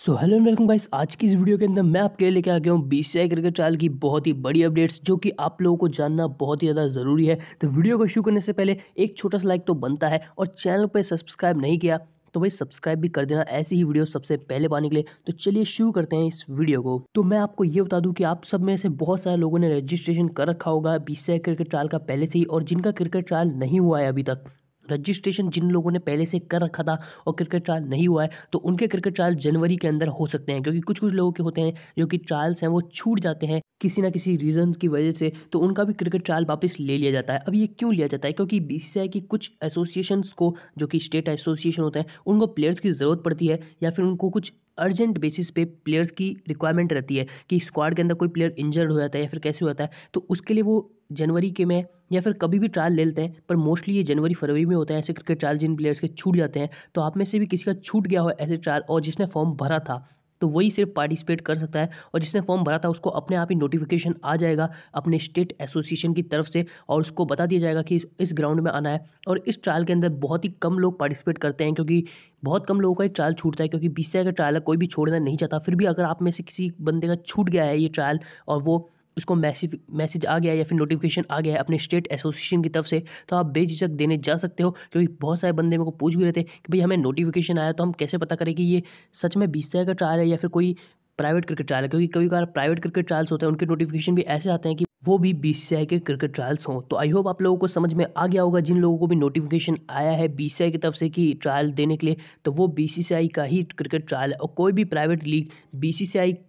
so hello and welcome guys आज की इस वीडियो के अंदर मैं आपके लिए लेके आ गया हूँ B C I cricket trial की बहुत ही बड़ी अपडेट्स जो कि आप लोगों को जानना बहुत ही ज़्यादा ज़रूरी है तो वीडियो को शुरू करने से पहले एक छोटा सा लाइक तो बनता है और चैनल पर सब्सक्राइब नहीं किया तो भाई सब्सक्राइब भी कर देना ऐसी ही वीडियो सबसे पहले पाने के लिए तो चलिए शुरू करते हैं इस वीडियो को तो मैं आपको ये बता दूं कि आप सब में से बहुत सारे लोगों ने रजिस्ट्रेशन कर रखा होगा बीसीआई क्रिकेट ट्रायल का पहले से ही और जिनका क्रिकेट ट्रायल नहीं हुआ है अभी तक रजिस्ट्रेशन जिन लोगों ने पहले से कर रखा था और क्रिकेट ट्रायल नहीं हुआ है तो उनके क्रिकेट ट्रायल जनवरी के अंदर हो सकते हैं क्योंकि कुछ कुछ लोगों के होते हैं जो कि ट्रायल्स हैं वो छूट जाते हैं किसी ना किसी रीजन की वजह से तो उनका भी क्रिकेट ट्रायल वापस ले लिया जाता है अब ये क्यों लिया जाता है क्योंकि बी की कुछ एसोसिएशंस को जो कि स्टेट एसोसिएशन होते हैं उनको प्लेयर्स की ज़रूरत पड़ती है या फिर उनको कुछ अर्जेंट बेसिस पे प्लेयर्स की रिक्वायरमेंट रहती है कि स्क्वाड के अंदर कोई प्लेयर इंजर्ड हो जाता है या फिर कैसे हो जाता है तो उसके लिए वो जनवरी के में या फिर कभी भी ट्रायल ले लेते हैं पर मोस्टली ये जनवरी फरवरी में होता है ऐसे क्रिकेट ट्रायल जिन प्लेयर्स के छूट जाते हैं तो आप में से भी किसी का छूट गया हो ऐसे ट्रायल और जिसने फॉर्म भरा था तो वही सिर्फ पार्टिसिपेट कर सकता है और जिसने फॉर्म भरा था उसको अपने आप ही नोटिफिकेशन आ जाएगा अपने स्टेट एसोसिएशन की तरफ से और उसको बता दिया जाएगा कि इस ग्राउंड में आना है और इस ट्रायल के अंदर बहुत ही कम लोग पार्टिसिपेट करते हैं क्योंकि बहुत कम लोगों का एक ट्रायल छूटता है क्योंकि बीस का ट्रायल कोई भी छोड़ना नहीं चाहता फिर भी अगर आप में से किसी बंदे का छूट गया है ये ट्रायल और वो उसको मैसेज मैसेज आ गया या फिर नोटिफिकेशन आ गया है अपने स्टेट एसोसिएशन की तरफ से तो आप बेझिझक देने जा सकते हो क्योंकि बहुत सारे बंदे मेरे को पूछ भी रहे थे कि भाई हमें नोटिफिकेशन आया तो हम कैसे पता करें कि ये सच में बीस का ट्रायल है या फिर कोई प्राइवेट क्रिकेट ट्रायल है क्योंकि कभी कभार प्राइवेट क्रिकेट ट्रायल्स होते हैं उनके नोटिफिकेशन भी ऐसे आते हैं कि वो भी बी के क्रिकेट ट्रायल्स हों तो आई होप आप लोगों को समझ में आ गया होगा जिन लोगों को भी नोटिफिकेशन आया है बी की तरफ से कि ट्रायल देने के लिए तो वो बी का ही क्रिकेट ट्रायल है और कोई भी प्राइवेट लीग बी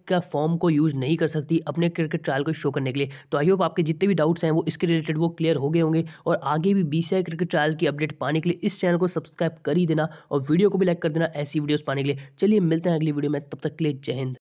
का फॉर्म को यूज़ नहीं कर सकती अपने क्रिकेट ट्रायल को शो करने के लिए तो आई होप आपके जितने भी डाउट्स हैं वो इसके रिलेटेड वो क्लियर हो गए होंगे और आगे भी बी क्रिकेट ट्रायल की अपडेट पाने के लिए इस चैनल को सब्सक्राइब कर ही देना और वीडियो को भी लाइक कर देना ऐसी वीडियोज़ पाने के लिए चलिए मिलते हैं अगली वीडियो में तब तक के लिए जय हिंद